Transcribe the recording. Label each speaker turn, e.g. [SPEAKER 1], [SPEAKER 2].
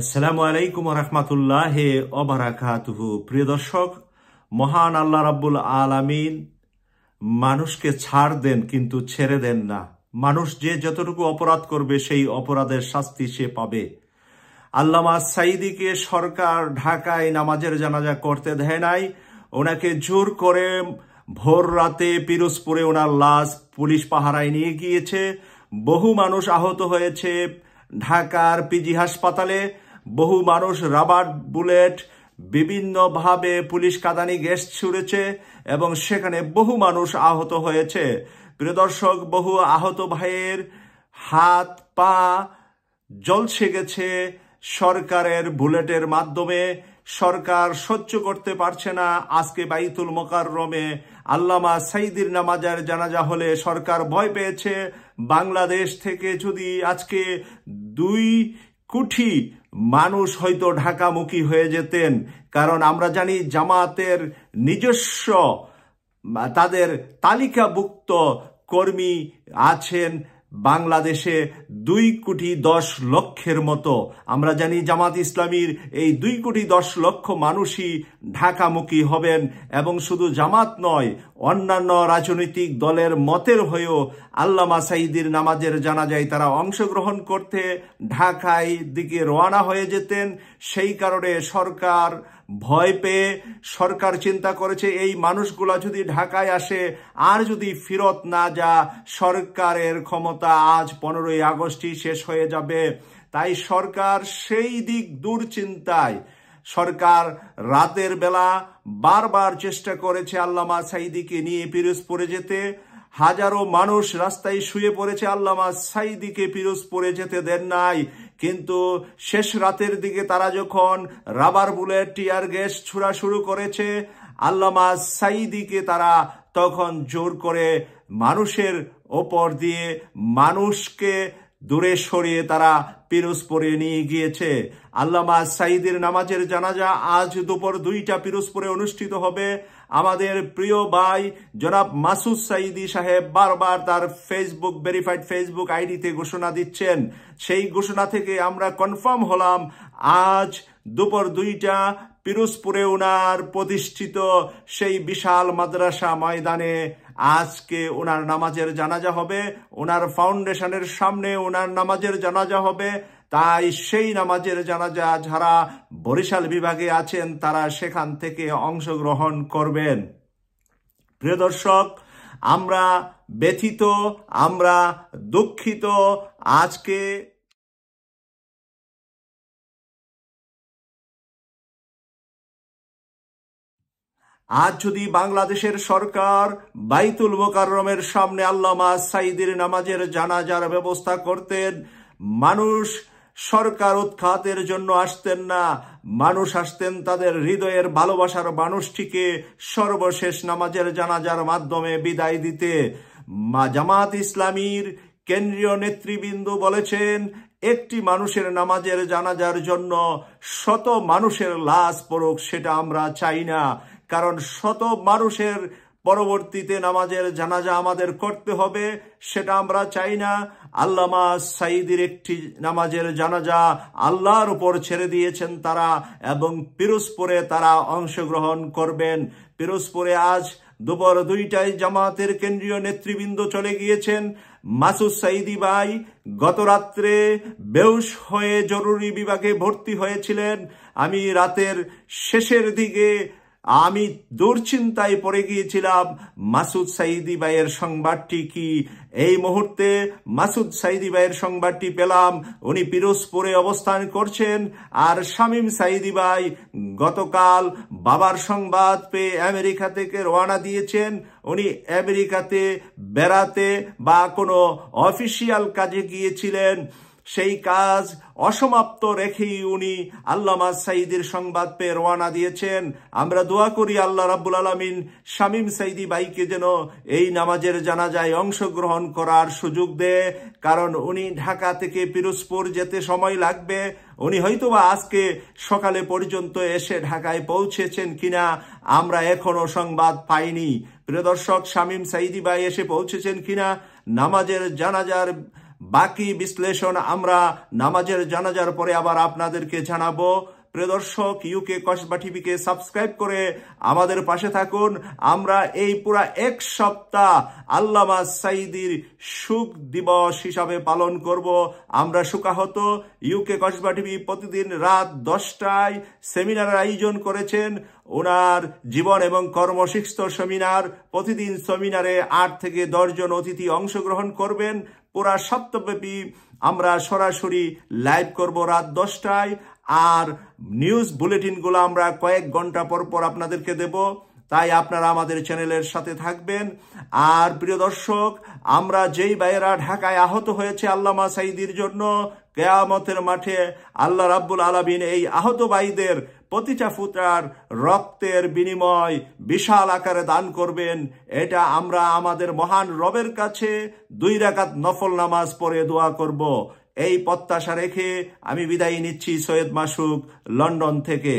[SPEAKER 1] আসসালামু আলাইকুম রহমতুল্লাহ অবরাকাতহু প্রিয় দর্শক মহান আল্লাহ রাব্বুল আলামিন মানুষকে ছাড় দেন কিন্তু ছেড়ে দেন না মানুষ যে যতটুকু অপরাধ করবে সেই অপরাধের শাস্তি সে পাবে আল্লামা সাইদিকে সরকার ঢাকায় নামাজের জানাজা করতে দেয় নাই ওনাকে জোর করে ভোর রাতে পিরোজপুরে ওনার লাশ পুলিশ পাহারায় নিয়ে গিয়েছে বহু মানুষ আহত হয়েছে ঢাকার পিজি হাসপাতালে বহু মানুষ রাবার বুলেট বিভিন্নভাবে পুলিশ কাদানি গ্যাস ছুড়েছে এবং সেখানে বহু মানুষ আহত হয়েছে প্রিয় দর্শক বহু আহত ভাইয়ের হাত পা জলছে গেছে সরকারের বুলেটের মাধ্যমে সরকার সহ্য করতে পারছে না আজকে বাইতুল মোকাররমে আল্লামা সাইদির নামাজার জানাজা হলে সরকার ভয় পেয়েছে বাংলাদেশ থেকে যদি আজকে দুই কুঠি মানুষ হয়তো ঢাকামুখী হয়ে যেতেন কারণ আমরা জানি জামাতের নিজস্ব তাদের তালিকাভুক্ত কর্মী আছেন বাংলাদেশে দুই কোটি দশ লক্ষের মতো আমরা জানি জামাত ইসলামীর এই দুই কোটি দশ লক্ষ মানুষই ঢাকামুখী হবেন এবং শুধু জামাত নয় অন্যান্য রাজনৈতিক দলের মতের হয়েও আল্লামা সাইদির নামাজের জানা যায় তারা অংশগ্রহণ করতে ঢাকায় দিকে রওনা হয়ে যেতেন সেই কারণে সরকার ভয় পেয়ে সরকার চিন্তা করেছে এই মানুষগুলা যদি ঢাকায় আসে আর যদি ফিরত না যা সরকারের ক্ষমতা আজ পনেরোই আগস্টই শেষ হয়ে যাবে তাই সরকার সেই দিক দুর্চিন্তায় সরকার রাতের বেলা বারবার চেষ্টা করেছে আল্লামা সাইদিকে নিয়ে পিরোজপুরে যেতে হাজারো মানুষ রাস্তায় শুয়ে পড়েছে আল্লামা সাইদিকে পিরোজপুরে যেতে দেন নাই কিন্তু শেষ রাতের দিকে তারা যখন রাবার বুলেট টিয়ার গ্যাস ছুড়া শুরু করেছে আল্লামা সাইদিকে তারা তখন জোর করে মানুষের ওপর দিয়ে মানুষকে দূরে সরিয়ে তারা পিরোজপুরে নিয়ে গিয়েছে আল্লামা সাইদের নামাজের জানাজা আজ দুপুর দুইটা পিরোজপুরে অনুষ্ঠিত হবে আমাদের প্রিয় ভাই জনাব মাসুদ সাইদি সাহেব বারবার তার ফেসবুক ভেরিফাইড ফেসবুক আইডিতে ঘোষণা দিচ্ছেন সেই ঘোষণা থেকে আমরা কনফার্ম হলাম আজ দুপুর দুইটা পিরোজপুরে ওনার প্রতিষ্ঠিত সেই বিশাল মাদ্রাসা ময়দানে আজকে ওনার নামাজের জানাজা হবে ওনার ফাউন্ডেশনের সামনে ওনার নামাজের জানাজা হবে তাই সেই নামাজের জানাজা যারা বরিশাল বিভাগে আছেন তারা সেখান থেকে অংশগ্রহণ করবেন প্রিয় দর্শক আমরা ব্যথিত আমরা দুঃখিত আজকে আজ যদি বাংলাদেশের সরকার বাইতুল মোকাররমের সামনে আল্লামা সাইদির নামাজের জানাজার ব্যবস্থা করতেন মানুষ সরকার উৎখাতের জন্য আসতেন না মানুষ আসতেন তাদের হৃদয়ের ভালোবাসার মানুষটিকে সর্বশেষ নামাজের জানাজার মাধ্যমে বিদায় দিতে জামাত ইসলামীর কেন্দ্রীয় নেতৃবৃন্দ বলেছেন একটি মানুষের নামাজের জানাজার জন্য শত মানুষের লাশ পড়ুক সেটা আমরা চাই না কারণ শত মানুষের পরবর্তীতে নামাজের জানাজা আমাদের করতে হবে সেটা আমরা চাই না আল্লামা সাইদির একটি নামাজের জানাজা আল্লাহর উপর ছেড়ে দিয়েছেন তারা এবং পিরোজপুরে তারা অংশগ্রহণ করবেন পিরোজপুরে আজ দুপুর দুইটায় জামাতের কেন্দ্রীয় নেতৃবৃন্দ চলে গিয়েছেন মাসুদ সাইদি ভাই গত রাত্রে বেউস হয়ে জরুরি বিভাগে ভর্তি হয়েছিলেন আমি রাতের শেষের দিকে আমি দুশ্চিন্তায় পড়ে গিয়েছিলাম মাসুদ সাইদি ভাইয়ের সংবাদটি কি এই মুহূর্তে মাসুদ সাইদি ভাইয়ের সংবাদটি পেলাম উনি পিরোজপুরে অবস্থান করছেন আর শামীম সাইদি ভাই গতকাল বাবার সংবাদ পেয়ে আমেরিকা থেকে রওনা দিয়েছেন উনি আমেরিকাতে বেড়াতে বা কোনো অফিসিয়াল কাজে গিয়েছিলেন সেই কাজ অসমাপ্ত রেখেই উনি আল্লামা সাইদির সংবাদ পেয়ে রওনা দিয়েছেন আমরা দোয়া করি আল্লাহ রাবুল আলমিন শামীম সাইদি ভাইকে যেন এই নামাজের জানাজায় অংশগ্রহণ করার সুযোগ দেয় কারণ উনি ঢাকা থেকে পিরোজপুর যেতে সময় লাগবে উনি হয়তোবা আজকে সকালে পর্যন্ত এসে ঢাকায় পৌঁছেছেন কিনা আমরা এখনো সংবাদ পাইনি প্রিয় দর্শক শামীম সাইদি ভাই এসে পৌঁছেছেন কিনা নামাজের জানাজার বাকি বিশ্লেষণ আমরা নামাজের জানাজার পরে আবার আপনাদেরকে জানাবো প্রদর্শক ইউকে কসবা টিভিকে সাবস্ক্রাইব করে আমাদের পাশে থাকুন আমরা এই পুরা এক সপ্তাহ আল্লামা সাইদির সুখ দিবস হিসাবে পালন করব আমরা সুকাহত ইউকে কসবা টিভি প্রতিদিন রাত দশটায় সেমিনারের আয়োজন করেছেন ওনার জীবন এবং কর্মশিক্ত সেমিনার প্রতিদিন সেমিনারে আট থেকে দশজন অতিথি অংশগ্রহণ করবেন পুরা সপ্তাহব্যাপী আমরা সরাসরি লাইভ করব রাত দশটায় আর নিউজ বুলেটিনগুলো আমরা কয়েক ঘন্টা পর পর আপনাদেরকে দেব তাই আপনারা আমাদের চ্যানেলের সাথে থাকবেন আর প্রিয় দর্শক আমরা যেই ভাইয়েরা ঢাকায় আহত হয়েছে আল্লামা সাইদির জন্য কেয়ামতের মাঠে আল্লাহ রাব্বুল আলমিন এই আহত ভাইদের প্রতিটা ফুটার রক্তের বিনিময় বিশাল আকারে দান করবেন এটা আমরা আমাদের মহান রবের কাছে দুই রাকাত নফল নামাজ পড়ে দোয়া করব এই প্রত্যাশা রেখে আমি বিদায় নিচ্ছি সৈয়দ মাসুক লন্ডন থেকে